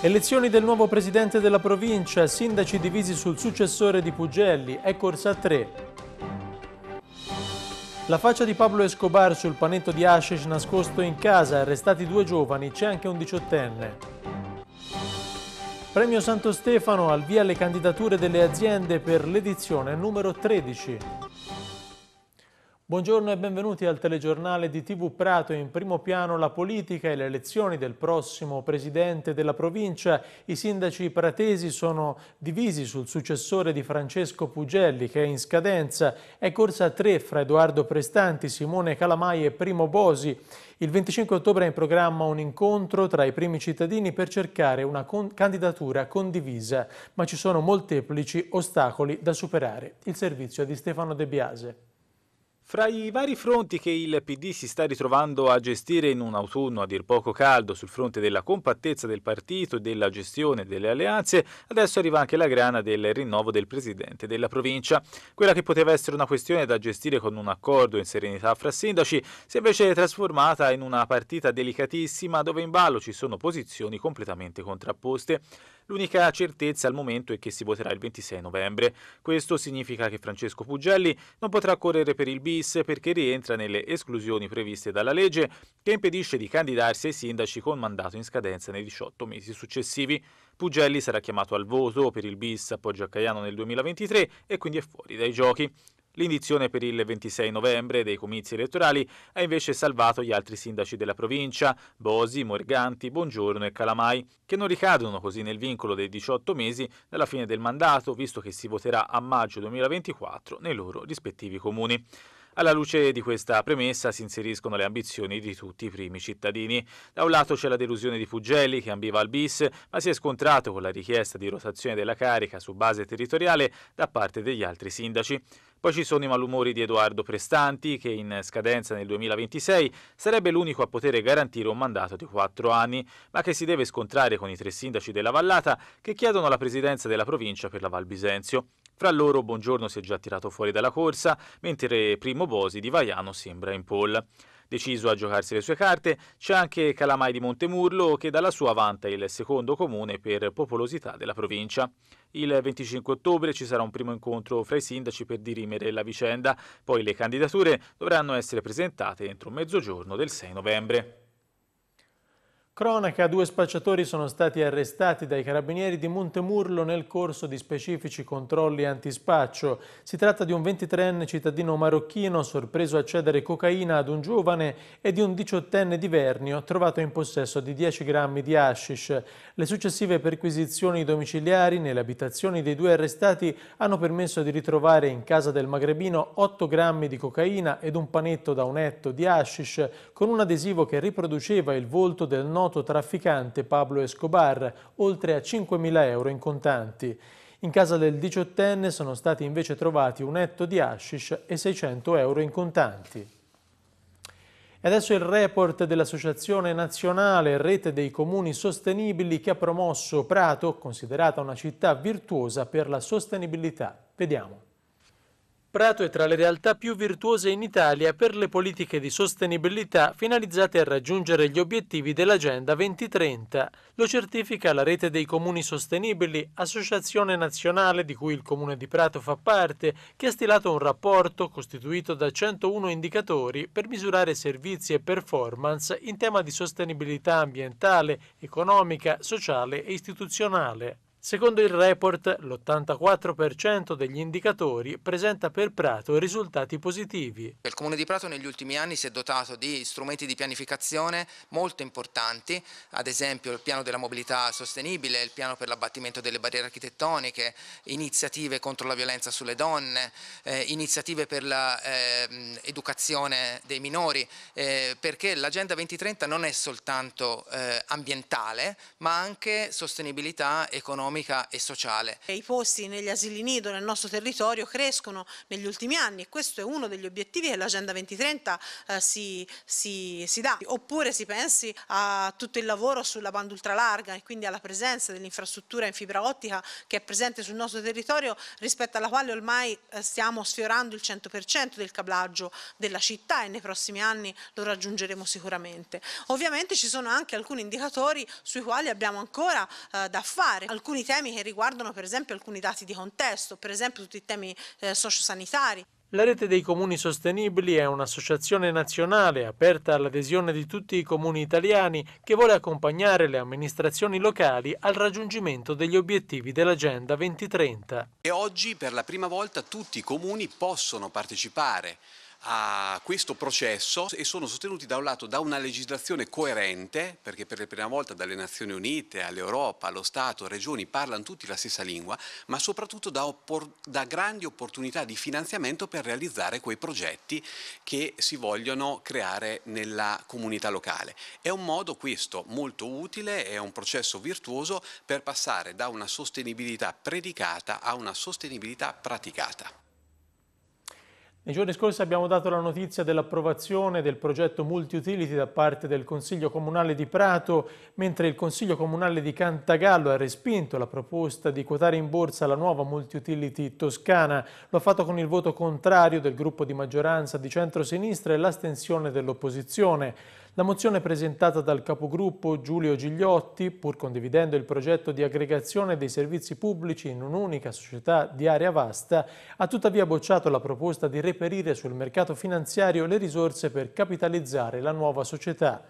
Elezioni del nuovo presidente della provincia, sindaci divisi sul successore di Pugelli, è corsa a 3. La faccia di Pablo Escobar sul panetto di hashish nascosto in casa, arrestati due giovani, c'è anche un diciottenne. Premio Santo Stefano al via le candidature delle aziende per l'edizione numero 13. Buongiorno e benvenuti al telegiornale di TV Prato. In primo piano la politica e le elezioni del prossimo presidente della provincia. I sindaci pratesi sono divisi sul successore di Francesco Pugelli che è in scadenza. È corsa a tre fra Edoardo Prestanti, Simone Calamai e Primo Bosi. Il 25 ottobre è in programma un incontro tra i primi cittadini per cercare una con candidatura condivisa, ma ci sono molteplici ostacoli da superare. Il servizio è di Stefano De Biase. Fra i vari fronti che il PD si sta ritrovando a gestire in un autunno a dir poco caldo sul fronte della compattezza del partito e della gestione delle alleanze, adesso arriva anche la grana del rinnovo del presidente della provincia. Quella che poteva essere una questione da gestire con un accordo in serenità fra sindaci si è invece trasformata in una partita delicatissima dove in ballo ci sono posizioni completamente contrapposte. L'unica certezza al momento è che si voterà il 26 novembre. Questo significa che Francesco Pugelli non potrà correre per il bis perché rientra nelle esclusioni previste dalla legge che impedisce di candidarsi ai sindaci con mandato in scadenza nei 18 mesi successivi. Pugelli sarà chiamato al voto per il bis appoggio a Caiano nel 2023 e quindi è fuori dai giochi. L'indizione per il 26 novembre dei comizi elettorali ha invece salvato gli altri sindaci della provincia, Bosi, Morganti, Buongiorno e Calamai, che non ricadono così nel vincolo dei 18 mesi dalla fine del mandato, visto che si voterà a maggio 2024 nei loro rispettivi comuni. Alla luce di questa premessa si inseriscono le ambizioni di tutti i primi cittadini. Da un lato c'è la delusione di Fugelli che ambiva al bis, ma si è scontrato con la richiesta di rotazione della carica su base territoriale da parte degli altri sindaci. Poi ci sono i malumori di Edoardo Prestanti, che in scadenza nel 2026 sarebbe l'unico a poter garantire un mandato di quattro anni, ma che si deve scontrare con i tre sindaci della vallata che chiedono la presidenza della provincia per la Val Bisenzio. Fra loro Buongiorno si è già tirato fuori dalla corsa, mentre Primo Bosi di Vaiano sembra in pole. Deciso a giocarsi le sue carte, c'è anche Calamai di Montemurlo che dalla sua vanta il secondo comune per popolosità della provincia. Il 25 ottobre ci sarà un primo incontro fra i sindaci per dirimere la vicenda, poi le candidature dovranno essere presentate entro mezzogiorno del 6 novembre. Cronaca, due spacciatori sono stati arrestati dai carabinieri di Montemurlo nel corso di specifici controlli antispaccio. Si tratta di un 23enne cittadino marocchino sorpreso a cedere cocaina ad un giovane e di un 18enne di Vernio trovato in possesso di 10 grammi di hashish. Le successive perquisizioni domiciliari nelle abitazioni dei due arrestati hanno permesso di ritrovare in casa del magrebino 8 grammi di cocaina ed un panetto da un etto di hashish con un adesivo che riproduceva il volto del nostro noto trafficante Pablo Escobar, oltre a 5.000 euro in contanti. In casa del diciottenne sono stati invece trovati un etto di hashish e 600 euro in contanti. E adesso il report dell'Associazione Nazionale Rete dei Comuni Sostenibili che ha promosso Prato, considerata una città virtuosa per la sostenibilità. Vediamo. Prato è tra le realtà più virtuose in Italia per le politiche di sostenibilità finalizzate a raggiungere gli obiettivi dell'Agenda 2030. Lo certifica la rete dei comuni sostenibili, associazione nazionale di cui il comune di Prato fa parte, che ha stilato un rapporto costituito da 101 indicatori per misurare servizi e performance in tema di sostenibilità ambientale, economica, sociale e istituzionale. Secondo il report, l'84% degli indicatori presenta per Prato risultati positivi. Il Comune di Prato negli ultimi anni si è dotato di strumenti di pianificazione molto importanti, ad esempio il piano della mobilità sostenibile, il piano per l'abbattimento delle barriere architettoniche, iniziative contro la violenza sulle donne, eh, iniziative per l'educazione ehm, eh, dei minori, eh, perché l'Agenda 2030 non è soltanto eh, ambientale, ma anche sostenibilità economica economica e sociale. I posti negli asili nido nel nostro territorio crescono negli ultimi anni e questo è uno degli obiettivi che l'Agenda 2030 eh, si, si, si, dà. Oppure si pensi a tutto il lavoro sulla banda ultralarga e quindi alla presenza dell'infrastruttura in fibra ottica che è presente sul nostro territorio rispetto alla quale ormai eh, stiamo sfiorando il 100% del cablaggio della città e nei prossimi anni lo raggiungeremo sicuramente. Ovviamente ci sono anche alcuni indicatori sui quali abbiamo ancora eh, da fare, alcuni alcuni temi che riguardano per esempio alcuni dati di contesto, per esempio tutti i temi eh, sociosanitari. La Rete dei Comuni Sostenibili è un'associazione nazionale aperta all'adesione di tutti i comuni italiani che vuole accompagnare le amministrazioni locali al raggiungimento degli obiettivi dell'Agenda 2030. E oggi per la prima volta tutti i comuni possono partecipare a questo processo e sono sostenuti da un lato da una legislazione coerente, perché per la prima volta dalle Nazioni Unite all'Europa, allo Stato, regioni parlano tutti la stessa lingua, ma soprattutto da, da grandi opportunità di finanziamento per realizzare quei progetti che si vogliono creare nella comunità locale. È un modo questo molto utile, è un processo virtuoso per passare da una sostenibilità predicata a una sostenibilità praticata. Nei giorni scorsi abbiamo dato la notizia dell'approvazione del progetto multi-utility da parte del Consiglio Comunale di Prato, mentre il Consiglio Comunale di Cantagallo ha respinto la proposta di quotare in borsa la nuova multi-utility toscana. Lo ha fatto con il voto contrario del gruppo di maggioranza di centro-sinistra e l'astensione dell'opposizione. La mozione presentata dal capogruppo Giulio Gigliotti, pur condividendo il progetto di aggregazione dei servizi pubblici in un'unica società di area vasta, ha tuttavia bocciato la proposta di reperire sul mercato finanziario le risorse per capitalizzare la nuova società.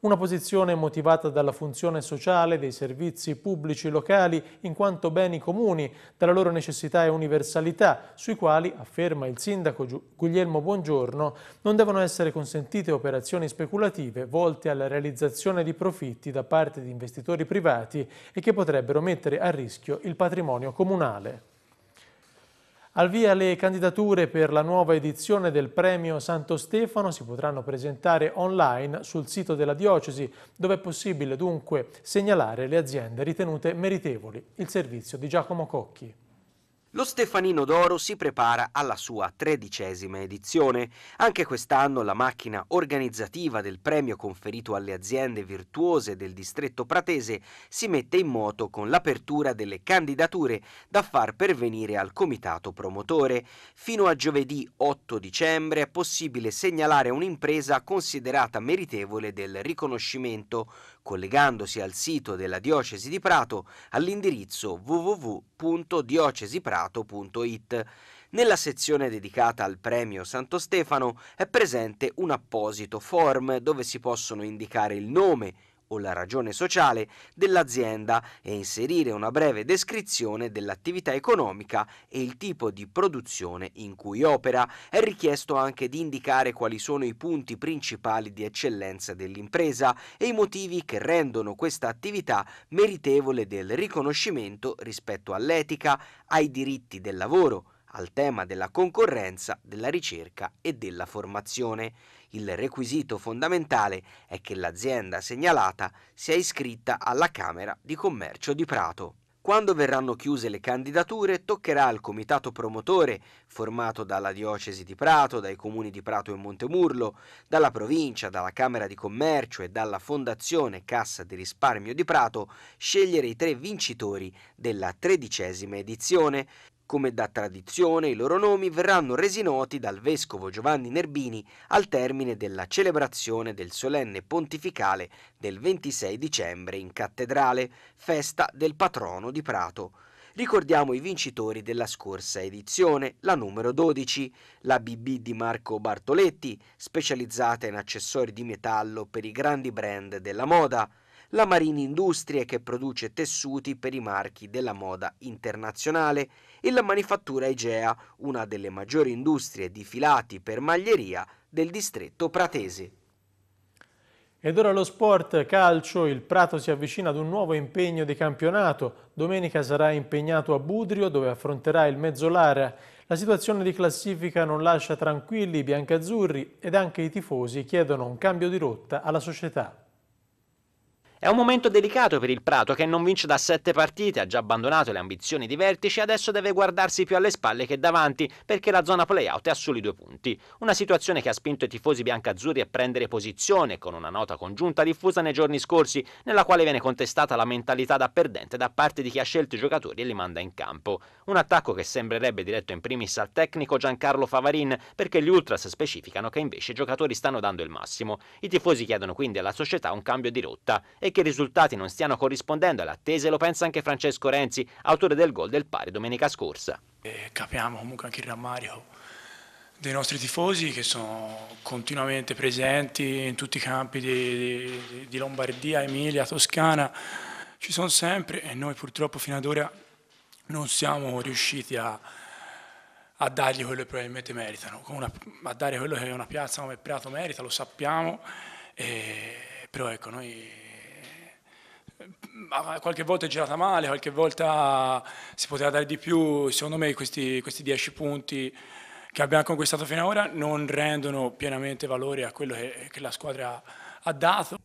Una posizione motivata dalla funzione sociale dei servizi pubblici locali in quanto beni comuni, dalla loro necessità e universalità, sui quali, afferma il sindaco Guglielmo Buongiorno, non devono essere consentite operazioni speculative volte alla realizzazione di profitti da parte di investitori privati e che potrebbero mettere a rischio il patrimonio comunale. Al via le candidature per la nuova edizione del Premio Santo Stefano si potranno presentare online sul sito della Diocesi, dove è possibile dunque segnalare le aziende ritenute meritevoli. Il servizio di Giacomo Cocchi. Lo Stefanino d'Oro si prepara alla sua tredicesima edizione. Anche quest'anno la macchina organizzativa del premio conferito alle aziende virtuose del distretto pratese si mette in moto con l'apertura delle candidature da far pervenire al comitato promotore. Fino a giovedì 8 dicembre è possibile segnalare un'impresa considerata meritevole del riconoscimento collegandosi al sito della Diocesi di Prato all'indirizzo www.diocesiprato.it. Nella sezione dedicata al premio Santo Stefano è presente un apposito form dove si possono indicare il nome, o la ragione sociale dell'azienda e inserire una breve descrizione dell'attività economica e il tipo di produzione in cui opera. È richiesto anche di indicare quali sono i punti principali di eccellenza dell'impresa e i motivi che rendono questa attività meritevole del riconoscimento rispetto all'etica, ai diritti del lavoro, al tema della concorrenza, della ricerca e della formazione. Il requisito fondamentale è che l'azienda segnalata sia iscritta alla Camera di Commercio di Prato. Quando verranno chiuse le candidature, toccherà al comitato promotore, formato dalla Diocesi di Prato, dai comuni di Prato e Montemurlo, dalla provincia, dalla Camera di Commercio e dalla Fondazione Cassa di Risparmio di Prato, scegliere i tre vincitori della tredicesima edizione. Come da tradizione, i loro nomi verranno resi noti dal vescovo Giovanni Nerbini al termine della celebrazione del solenne pontificale del 26 dicembre in cattedrale, festa del patrono di Prato. Ricordiamo i vincitori della scorsa edizione, la numero 12, la BB di Marco Bartoletti, specializzata in accessori di metallo per i grandi brand della moda, la Marini Industrie che produce tessuti per i marchi della moda internazionale e la Manifattura Igea, una delle maggiori industrie di filati per maglieria del distretto pratese. Ed ora lo sport calcio, il Prato si avvicina ad un nuovo impegno di campionato. Domenica sarà impegnato a Budrio dove affronterà il Mezzolara. La situazione di classifica non lascia tranquilli i biancazzurri ed anche i tifosi chiedono un cambio di rotta alla società. È un momento delicato per il Prato che non vince da sette partite, ha già abbandonato le ambizioni di vertice e adesso deve guardarsi più alle spalle che davanti perché la zona playout è a soli due punti. Una situazione che ha spinto i tifosi biancazzurri a prendere posizione con una nota congiunta diffusa nei giorni scorsi nella quale viene contestata la mentalità da perdente da parte di chi ha scelto i giocatori e li manda in campo. Un attacco che sembrerebbe diretto in primis al tecnico Giancarlo Favarin perché gli Ultras specificano che invece i giocatori stanno dando il massimo. I tifosi chiedono quindi alla società un cambio di rotta e e che i risultati non stiano corrispondendo alle attese lo pensa anche Francesco Renzi, autore del gol del pari domenica scorsa. E capiamo comunque anche il rammarico dei nostri tifosi che sono continuamente presenti in tutti i campi di, di, di Lombardia, Emilia, Toscana, ci sono sempre e noi purtroppo fino ad ora non siamo riusciti a, a dargli quello che probabilmente meritano, una, a dare quello che una piazza come Prato merita, lo sappiamo, e, però ecco noi qualche volta è girata male, qualche volta si poteva dare di più, secondo me questi, questi 10 punti che abbiamo conquistato fino ad ora non rendono pienamente valore a quello che, che la squadra ha dato.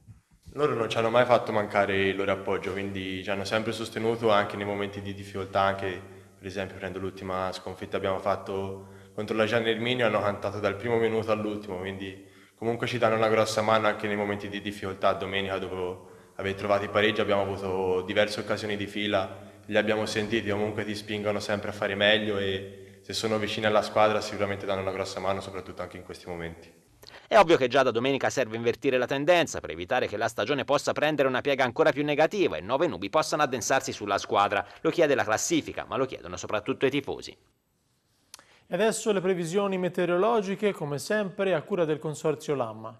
Loro non ci hanno mai fatto mancare il loro appoggio, quindi ci hanno sempre sostenuto anche nei momenti di difficoltà, anche per esempio prendo l'ultima sconfitta che abbiamo fatto contro la Gianni Erminio, hanno cantato dal primo minuto all'ultimo, quindi comunque ci danno una grossa mano anche nei momenti di difficoltà, domenica dopo aver trovato i pareggi, abbiamo avuto diverse occasioni di fila, li abbiamo sentiti, comunque ti spingono sempre a fare meglio e se sono vicini alla squadra sicuramente danno una grossa mano, soprattutto anche in questi momenti. È ovvio che già da domenica serve invertire la tendenza per evitare che la stagione possa prendere una piega ancora più negativa e nove nubi possano addensarsi sulla squadra. Lo chiede la classifica, ma lo chiedono soprattutto i tifosi. E adesso le previsioni meteorologiche, come sempre, a cura del consorzio Lamma.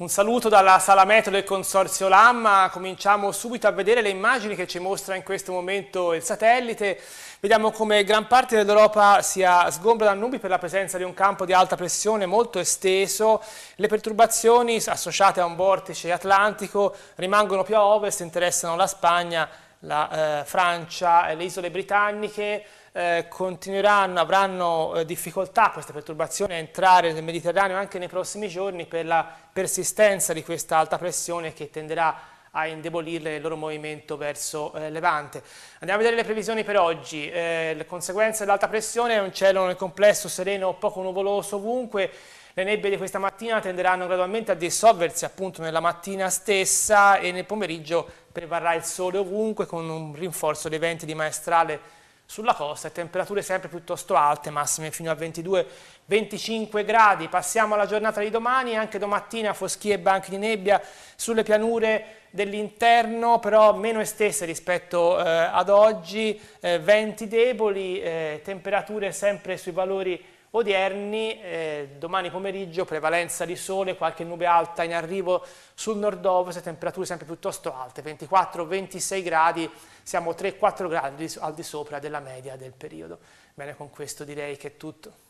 Un saluto dalla Sala Metro del Consorzio Lamma, cominciamo subito a vedere le immagini che ci mostra in questo momento il satellite. Vediamo come gran parte dell'Europa sia sgombra da nubi per la presenza di un campo di alta pressione molto esteso. Le perturbazioni associate a un vortice atlantico rimangono più a ovest, interessano la Spagna la eh, Francia e le isole britanniche eh, continueranno, avranno eh, difficoltà questa perturbazione a entrare nel Mediterraneo anche nei prossimi giorni per la persistenza di questa alta pressione che tenderà a indebolire il loro movimento verso eh, Levante. Andiamo a vedere le previsioni per oggi. Eh, le conseguenze dell'alta pressione è un cielo nel complesso sereno poco nuvoloso ovunque le nebbie di questa mattina tenderanno gradualmente a dissolversi appunto nella mattina stessa e nel pomeriggio prevarrà il sole ovunque con un rinforzo dei venti di maestrale sulla costa e temperature sempre piuttosto alte, massime fino a 22-25 gradi. Passiamo alla giornata di domani, anche domattina foschie e banchi di nebbia sulle pianure dell'interno, però meno estese rispetto eh, ad oggi, eh, venti deboli, eh, temperature sempre sui valori odierni, eh, domani pomeriggio prevalenza di sole, qualche nube alta in arrivo sul nord-ovest, temperature sempre piuttosto alte, 24-26 gradi, siamo 3-4 gradi al di sopra della media del periodo. Bene, con questo direi che è tutto.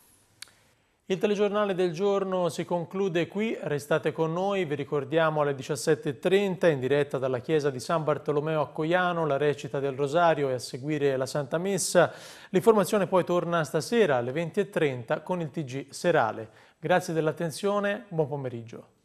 Il telegiornale del giorno si conclude qui, restate con noi, vi ricordiamo alle 17.30 in diretta dalla chiesa di San Bartolomeo a Coiano, la recita del Rosario e a seguire la Santa Messa. L'informazione poi torna stasera alle 20.30 con il TG serale. Grazie dell'attenzione, buon pomeriggio.